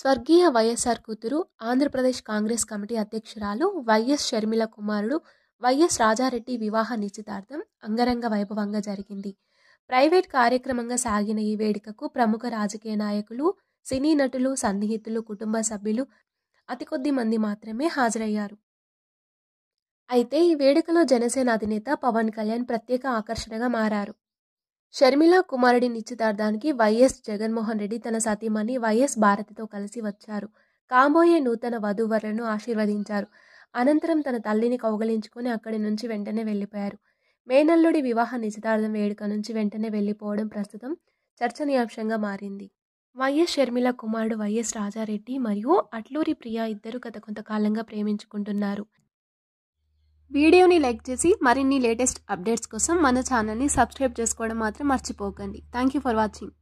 స్వర్గీయ వైఎస్ఆర్ కూతురు Andhra Pradesh Congress committee అధ్యక్షురాలు వైఎస్ షర్మిల కుమారుడు వైఎస్ రాజారెడ్డి వివాహ నిశ్చితార్థం అంగరంగ వైభవంగా జరిగింది ప్రైవేట్ కార్యక్రమంగా సాగిన ఈ వేడుకకు ప్రముఖ రాజకీయ నాయకులు సినీ నటులు సన్నిహితులు కుటుంబ సభ్యులు అతి కొద్ది మంది మాత్రమే హాజరయ్యారు అయితే ఈ వేడుకలో జనసేన అధినేత పవన్ కళ్యాణ్ ప్రత్యేక ఆకర్షణగా మారారు షర్మిల కుమారుడి నిశ్చితార్థానికి వైఎస్ జగన్మోహన్ రెడ్డి తన సతీమణి వైఎస్ భారతితో కలిసి వచ్చారు కాబోయే నూతన వధూవరులను ఆశీర్వదించారు అనంతరం తన తల్లిని కౌగలించుకుని అక్కడి నుంచి వెంటనే వెళ్ళిపోయారు మేనల్లుడి వివాహ నిశ్చితార్థం వేడుక నుంచి వెంటనే వెళ్ళిపోవడం ప్రస్తుతం చర్చనీయాంశంగా మారింది వైఎస్ షర్మిల కుమారుడు వైఎస్ రాజారెడ్డి మరియు అట్లూరి ప్రియా ఇద్దరు గత కొంతకాలంగా ప్రేమించుకుంటున్నారు వీడియోని లైక్ చేసి మరిన్ని లేటెస్ట్ అప్డేట్స్ కోసం మన ఛానల్ని సబ్స్క్రైబ్ చేసుకోవడం మాత్రం మర్చిపోకండి థ్యాంక్ యూ ఫర్ వాచింగ్